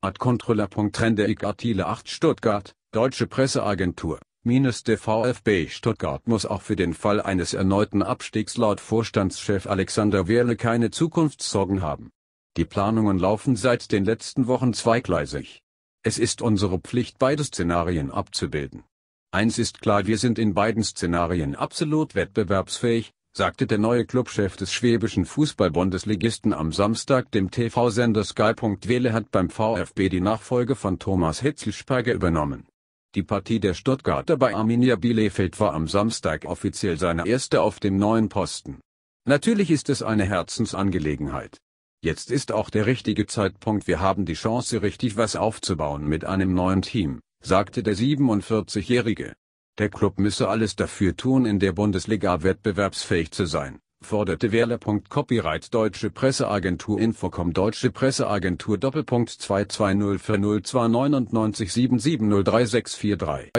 Ad-Controller.Rende ich Artile 8 Stuttgart, Deutsche Presseagentur, minus der VfB Stuttgart muss auch für den Fall eines erneuten Abstiegs laut Vorstandschef Alexander Wehrle keine Zukunftssorgen haben. Die Planungen laufen seit den letzten Wochen zweigleisig. Es ist unsere Pflicht, beide Szenarien abzubilden. Eins ist klar, wir sind in beiden Szenarien absolut wettbewerbsfähig, sagte der neue Clubchef des schwäbischen Fußballbundesligisten am Samstag dem TV-Sender Sky. Wele hat beim VfB die Nachfolge von Thomas Hitzelsperger übernommen. Die Partie der Stuttgarter bei Arminia Bielefeld war am Samstag offiziell seine erste auf dem neuen Posten. Natürlich ist es eine Herzensangelegenheit. Jetzt ist auch der richtige Zeitpunkt, wir haben die Chance richtig was aufzubauen mit einem neuen Team, sagte der 47-Jährige. Der Club müsse alles dafür tun, in der Bundesliga wettbewerbsfähig zu sein, forderte Werler. Copyright Deutsche Presseagentur Infocom Deutsche Presseagentur Doppelpunkt 220402